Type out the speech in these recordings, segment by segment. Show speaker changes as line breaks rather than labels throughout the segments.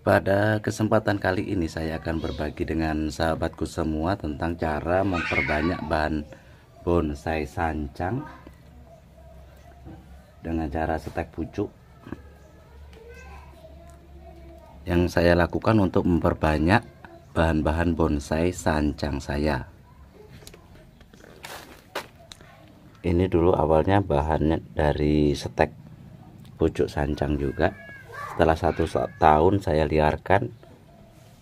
Pada kesempatan kali ini saya akan berbagi dengan sahabatku semua tentang cara memperbanyak bahan bonsai sancang dengan cara setek pucuk yang saya lakukan untuk memperbanyak bahan-bahan bonsai sancang saya. ini dulu awalnya bahannya dari setek pucuk sancang juga setelah satu tahun saya liarkan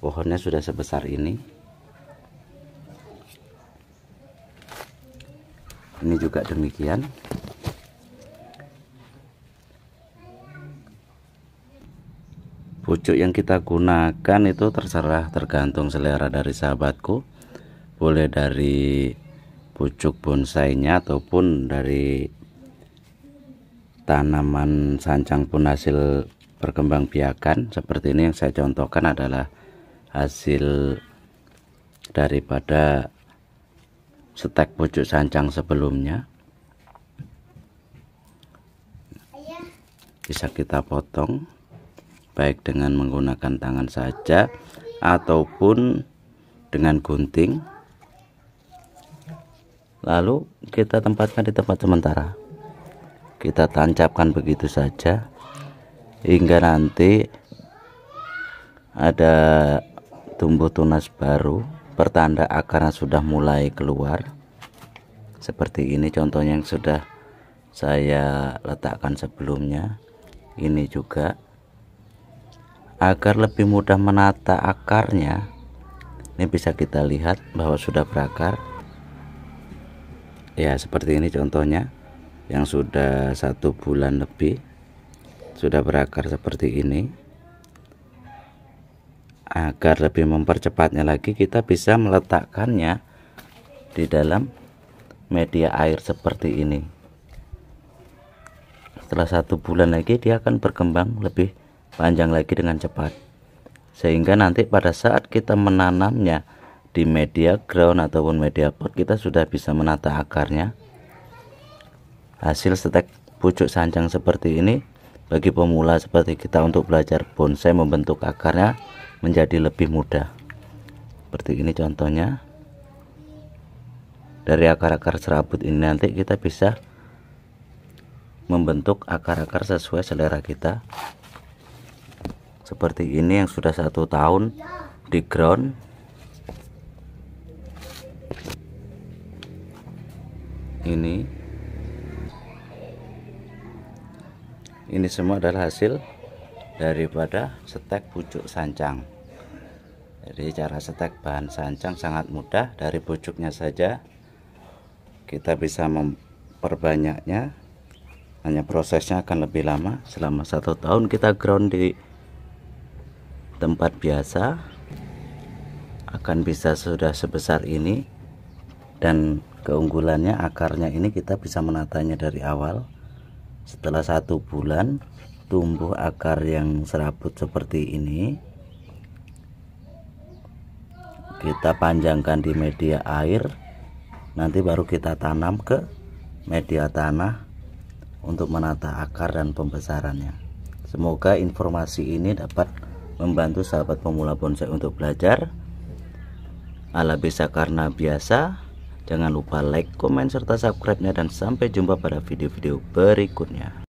pohonnya sudah sebesar ini ini juga demikian pucuk yang kita gunakan itu terserah tergantung selera dari sahabatku boleh dari pucuk bonsainya ataupun dari tanaman sancang pun hasil berkembang biakan seperti ini yang saya contohkan adalah hasil daripada stek pucuk sancang sebelumnya bisa kita potong baik dengan menggunakan tangan saja ataupun dengan gunting lalu kita tempatkan di tempat sementara kita tancapkan begitu saja hingga nanti ada tumbuh tunas baru pertanda akarnya sudah mulai keluar seperti ini contohnya yang sudah saya letakkan sebelumnya ini juga agar lebih mudah menata akarnya ini bisa kita lihat bahwa sudah berakar ya seperti ini contohnya yang sudah satu bulan lebih sudah berakar seperti ini agar lebih mempercepatnya lagi kita bisa meletakkannya di dalam media air seperti ini setelah satu bulan lagi dia akan berkembang lebih panjang lagi dengan cepat sehingga nanti pada saat kita menanamnya di media ground ataupun media pot kita sudah bisa menata akarnya hasil stek pucuk sanjang seperti ini bagi pemula seperti kita untuk belajar bonsai membentuk akarnya menjadi lebih mudah seperti ini contohnya dari akar-akar serabut ini nanti kita bisa membentuk akar-akar sesuai selera kita seperti ini yang sudah satu tahun di ground ini ini semua adalah hasil daripada setek pucuk sancang jadi cara setek bahan sancang sangat mudah dari pucuknya saja kita bisa memperbanyaknya hanya prosesnya akan lebih lama selama satu tahun kita ground di tempat biasa akan bisa sudah sebesar ini dan keunggulannya akarnya ini kita bisa menatanya dari awal setelah satu bulan tumbuh akar yang serabut seperti ini kita panjangkan di media air nanti baru kita tanam ke media tanah untuk menata akar dan pembesarannya semoga informasi ini dapat membantu sahabat pemula bonsai untuk belajar ala bisa karena biasa Jangan lupa like, komen, serta subscribe-nya dan sampai jumpa pada video-video berikutnya.